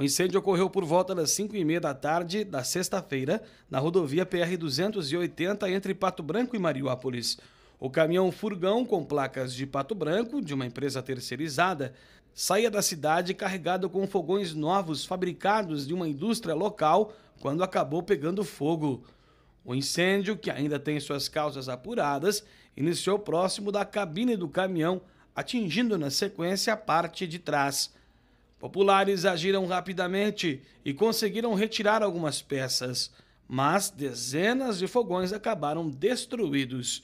O incêndio ocorreu por volta das 5 e meia da tarde da sexta-feira, na rodovia PR-280, entre Pato Branco e Mariópolis. O caminhão furgão com placas de Pato Branco, de uma empresa terceirizada, saía da cidade carregado com fogões novos fabricados de uma indústria local quando acabou pegando fogo. O incêndio, que ainda tem suas causas apuradas, iniciou próximo da cabine do caminhão, atingindo na sequência a parte de trás. Populares agiram rapidamente e conseguiram retirar algumas peças, mas dezenas de fogões acabaram destruídos.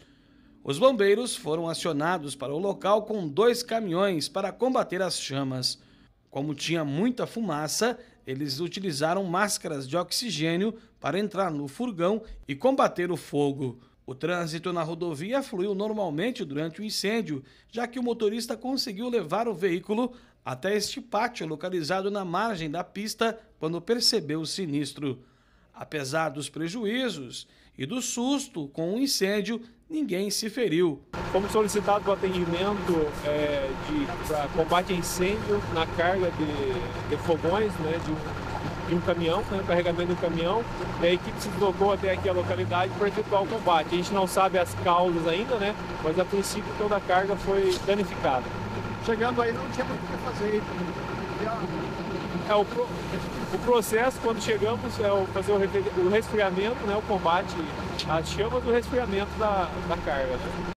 Os bombeiros foram acionados para o local com dois caminhões para combater as chamas. Como tinha muita fumaça, eles utilizaram máscaras de oxigênio para entrar no furgão e combater o fogo. O trânsito na rodovia fluiu normalmente durante o incêndio, já que o motorista conseguiu levar o veículo até este pátio localizado na margem da pista quando percebeu o sinistro. Apesar dos prejuízos e do susto com o incêndio, ninguém se feriu. Fomos solicitados o atendimento é, para combate a incêndio na carga de, de fogões né, de, um, de um caminhão, né, carregamento de um caminhão. E a equipe se deslocou até aqui a localidade para efetuar o combate. A gente não sabe as causas ainda, né, mas a princípio toda a carga foi danificada. Chegando aí não tinha muito o que fazer. É, o, pro, o processo, quando chegamos, é o, fazer o, o resfriamento, né, o combate às chamas do resfriamento da, da carga.